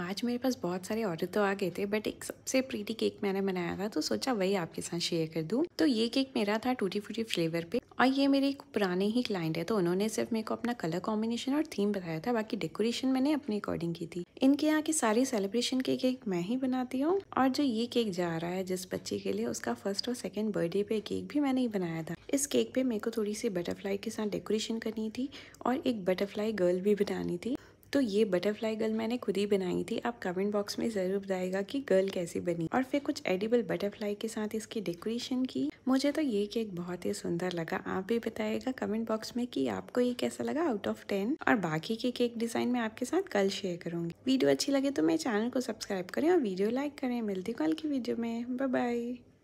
आज मेरे पास बहुत सारे ऑर्डर तो आ गए थे बट एक सबसे प्रीटी केक मैंने बनाया था तो सोचा वही आपके साथ शेयर कर दूं। तो ये केक मेरा था टूटी फूटी फ्लेवर पे और ये मेरे एक पुराने ही क्लाइंट है तो उन्होंने सिर्फ मेरे को अपना कलर कॉम्बिनेशन और थीम बताया था बाकी डेकोरेशन मैंने अपने अकॉर्डिंग की थी इनके यहाँ के सारे सेलिब्रेशन के केक मैं ही बनाती हूँ और जो ये केक जा रहा है जिस बच्चे के लिए उसका फर्स्ट और सेकेंड बर्थडे पे केक भी मैंने ही बनाया था इस केक पे मेरे को थोड़ी सी बटरफ्लाई के साथ डेकोरेशन करनी थी और एक बटरफ्लाई गर्ल भी बनानी थी तो ये बटरफ्लाई गर्ल मैंने खुद ही बनाई थी आप कमेंट बॉक्स में ज़रूर बताएगा कि गर्ल कैसी बनी और फिर कुछ एडिबल बटरफ्लाई के साथ इसकी डेकोरेशन की मुझे तो ये केक बहुत ही सुंदर लगा आप भी बताएगा कमेंट बॉक्स में कि आपको ये कैसा लगा आउट ऑफ टेन और बाकी के केक डिज़ाइन मैं आपके साथ कल शेयर करूंगी वीडियो अच्छी लगे तो मेरे चैनल को सब्सक्राइब करें और वीडियो लाइक करें मिलती कल की वीडियो में बाय